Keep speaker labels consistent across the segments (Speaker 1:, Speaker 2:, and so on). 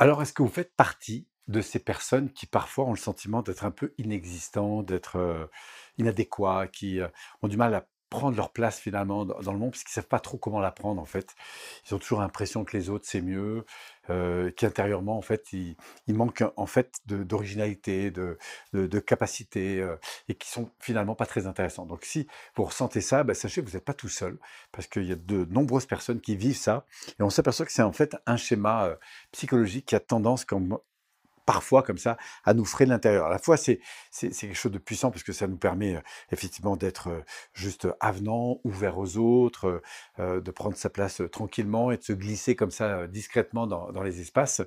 Speaker 1: Alors, est-ce que vous faites partie de ces personnes qui parfois ont le sentiment d'être un peu inexistants, d'être euh, inadéquats, qui euh, ont du mal à prendre leur place finalement dans le monde, parce qu'ils savent pas trop comment la prendre en fait. Ils ont toujours l'impression que les autres c'est mieux, euh, qu'intérieurement en fait ils, manquent en fait d'originalité, de, de, de, capacité, euh, et qui sont finalement pas très intéressants. Donc si vous ressentez ça, bah, sachez que vous n'êtes pas tout seul, parce qu'il y a de nombreuses personnes qui vivent ça, et on s'aperçoit que c'est en fait un schéma euh, psychologique qui a tendance, comme, parfois comme ça à nous frayer de l'intérieur. À la fois, c'est quelque chose de puissant parce que ça nous permet euh, effectivement d'être euh, juste euh, avenant, ouvert aux autres, de prendre sa place tranquillement et de se glisser comme ça discrètement dans, les espaces.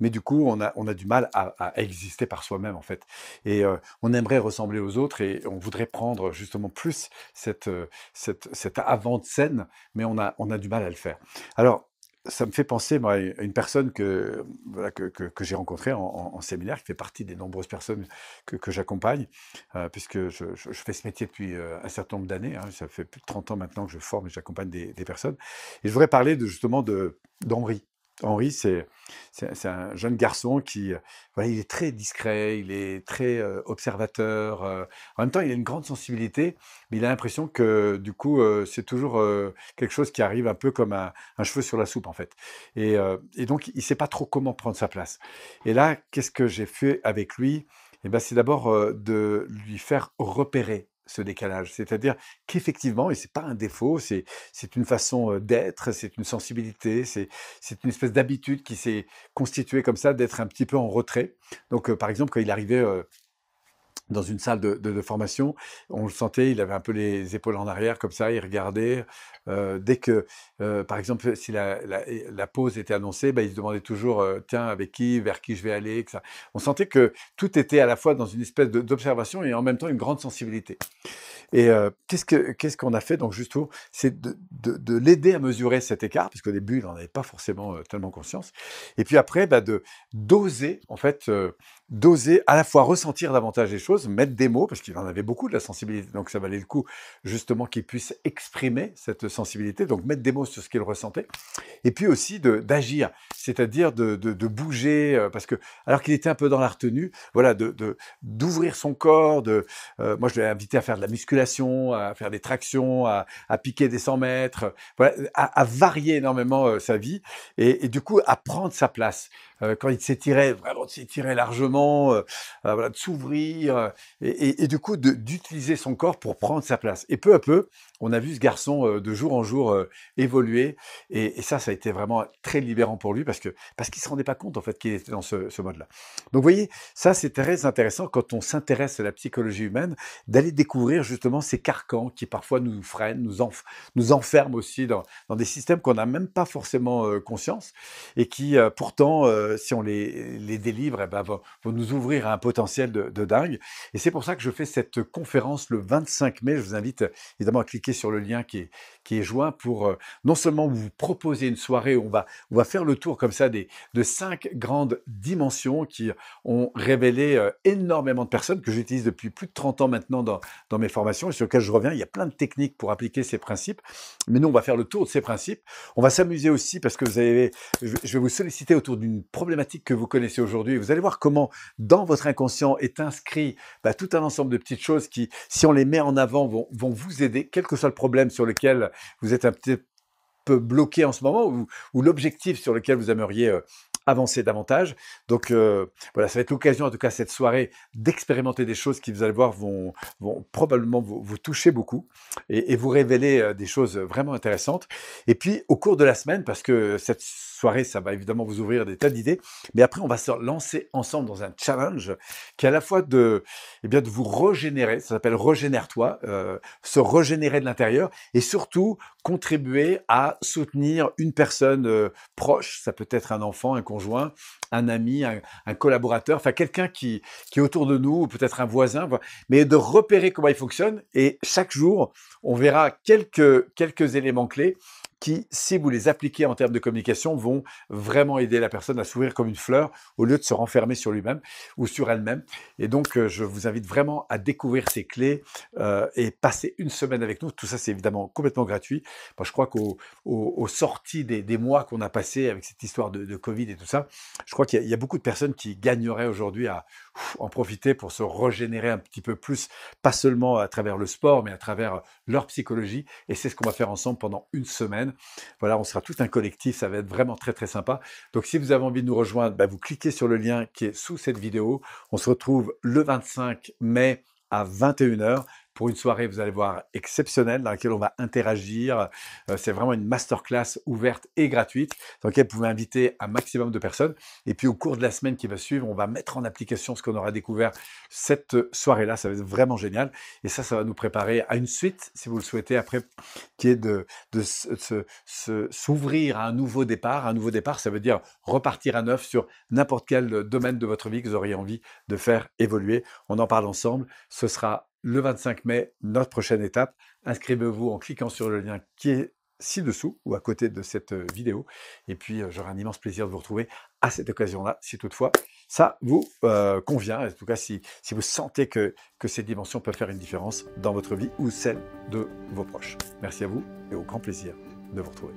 Speaker 1: Mais du coup, on a, du mal à, exister par soi-même en fait. Et on aimerait ressembler aux autres et on voudrait prendre justement plus cette, cette, cette avant-scène, mais on a, on a du mal à le faire. Alors, ça me fait penser à une personne que, que, j'ai rencontrée en, séminaire, qui fait partie des nombreuses personnes que, que j'accompagne, euh, puisque je, fais ce métier depuis euh, un certain nombre d'années. Hein. ça fait plus de 30 ans maintenant que je forme et j'accompagne des, personnes. Et je voudrais parler de, justement de, d'Henri. Henri, c'est un jeune garçon qui, euh, il est très discret, il est très observateur. en même temps, il a une grande sensibilité, mais il a l'impression que, du coup, c'est toujours quelque chose qui arrive un peu comme un, cheveu sur la soupe, en fait. Et, donc, il ne sait pas trop comment prendre sa place. Et là, qu'est-ce que j'ai fait avec lui eh ben, c'est d'abord de lui faire repérer ce décalage. C'est-à-dire qu'effectivement, et c'est pas un défaut, c'est, une façon d'être, c'est une sensibilité, c'est, une espèce d'habitude qui s'est constituée comme ça, d'être un petit peu en retrait. Donc, par exemple, quand il arrivait dans une salle de, formation, on le sentait, il avait un peu les épaules en arrière comme ça, il regardait. Euh, dès que, euh, par exemple, si la, pause était annoncée, bah, il se demandait toujours, euh, tiens, avec qui, vers qui je vais aller. etc. On sentait que tout était à la fois dans une espèce d'observation et en même temps une grande sensibilité. Et qu'est-ce qu'on a fait donc justement C'est de, l'aider à mesurer cet écart, parce qu'au début, il n'en avait pas forcément tellement conscience. Et puis après, bah, de doser en fait d'oser à la fois ressentir davantage les choses, mettre des mots, parce qu'il en avait beaucoup de la sensibilité, donc ça valait le coup justement qu'il puisse exprimer cette sensibilité, donc mettre des mots sur ce qu'il ressentait, et puis aussi d'agir, c'est-à-dire de, bouger, euh, parce que alors qu'il était un peu dans la retenue, voilà, d'ouvrir son corps, de, euh, moi je l'ai invité à faire de la musculation, à faire des tractions, à, piquer des 100 mètres, à, varier énormément euh, sa vie, et du coup à prendre sa place. Euh, quand il s'étirait, vraiment de largement, euh, euh, voilà, de s'ouvrir, et, du coup d'utiliser son corps pour prendre sa place. Et peu à peu, on a vu ce garçon euh, de jour en jour euh, évoluer. Et, ça, ça a été vraiment très libérant pour lui parce que parce qu'il se rendait pas compte en fait qu'il était dans ce, mode-là. Donc, vous voyez, ça, c'est très intéressant quand on s'intéresse à la psychologie humaine d'aller découvrir justement ces carcans qui parfois nous freinent, nous, enferment aussi dans, des systèmes qu'on n'a même pas forcément euh, conscience et qui pourtant, si on les, délivre, eh ben, vont, nous ouvrir à un potentiel de, de dingue. Et c'est pour ça que je fais cette conférence le 25 mai. Je vous invite évidemment à cliquer sur le lien qui est, qui est joint pour euh, non seulement vous proposer une soirée où on va, on va faire le tour comme ça des, de cinq grandes dimensions qui ont révélé euh, énormément de personnes que j'utilise depuis plus de 30 ans maintenant dans, dans mes formations et sur lesquelles je reviens. Il y a plein de techniques pour appliquer ces principes. Mais nous, on va faire le tour de ces principes. On va s'amuser aussi parce que vous je vais vous solliciter autour d'une problématique que vous connaissez aujourd'hui. Vous allez voir comment dans votre inconscient est inscrit bah, tout un ensemble de petites choses qui, si on les met en avant, vont, vont vous aider, quelque que le problème sur lequel vous êtes un petit peu bloqué en ce moment ou, l'objectif sur lequel vous aimeriez euh, avancer davantage. Donc euh, voilà, ça va être l'occasion, en tout cas cette soirée, d'expérimenter des choses qui, vous allez voir, vont, vont probablement vous, toucher beaucoup et, vous révéler euh, des choses vraiment intéressantes. Et puis au cours de la semaine, parce que cette ça va évidemment vous ouvrir des tas d'idées. Mais après, on va se lancer ensemble dans un challenge qui est à la fois de, eh bien, de vous régénérer, ça s'appelle Régénère-toi, euh, se régénérer de l'intérieur et surtout contribuer à soutenir une personne euh, proche, ça peut être un enfant, un conjoint, un ami, un, collaborateur, enfin quelqu'un qui, qui est autour de nous, peut-être un voisin, mais de repérer comment il fonctionne. Et chaque jour, on verra quelques, quelques éléments clés qui, si vous les appliquez en termes de communication, vont vraiment aider la personne à s'ouvrir comme une fleur au lieu de se renfermer sur lui-même ou sur elle-même. Et donc, euh, je vous invite vraiment à découvrir ces clés euh, et passer une semaine avec nous. Tout ça, c'est évidemment complètement gratuit. je crois qu'au au, sorties des, des mois qu'on a passés avec cette histoire de, de Covid et tout ça, je crois il qu'il y, a beaucoup de personnes qui gagneraient aujourd'hui à en profiter pour se régénérer un petit peu plus, pas seulement à travers le sport, mais à travers euh, leur psychologie. Et c'est ce qu'on va faire ensemble pendant une semaine. Voilà, on sera tout un collectif, ça va être vraiment très très sympa. Donc si vous avez envie de nous rejoindre, bah, vous cliquez sur le lien qui est sous cette vidéo. On se retrouve le 25 mai à 21h pour une soirée, vous allez voir, exceptionnelle, dans laquelle on va interagir. Euh, c'est vraiment une masterclass ouverte et gratuite, dans laquelle vous pouvez inviter un maximum de personnes. Et puis au cours de la semaine qui va suivre, on va mettre en application ce qu'on aura découvert cette soirée-là. Ça va être vraiment génial. Et ça, ça va nous préparer à une suite, si vous le souhaitez, après, qui est de, de s'ouvrir à un nouveau départ. Un nouveau départ, ça veut dire repartir à neuf sur n'importe quel domaine de votre vie que vous auriez envie de faire évoluer. On en parle ensemble. Ce sera le 25 mai, notre prochaine étape. Inscrivez-vous en cliquant sur le lien qui est ci-dessous ou à côté de cette euh, vidéo. Et puis, euh, j'aurai un immense plaisir de vous retrouver à cette occasion-là, si toutefois ça vous euh, convient. En tout cas, si, vous sentez que, que ces dimensions peuvent faire une différence dans votre vie ou celle de vos proches. Merci à vous et au grand plaisir de vous retrouver.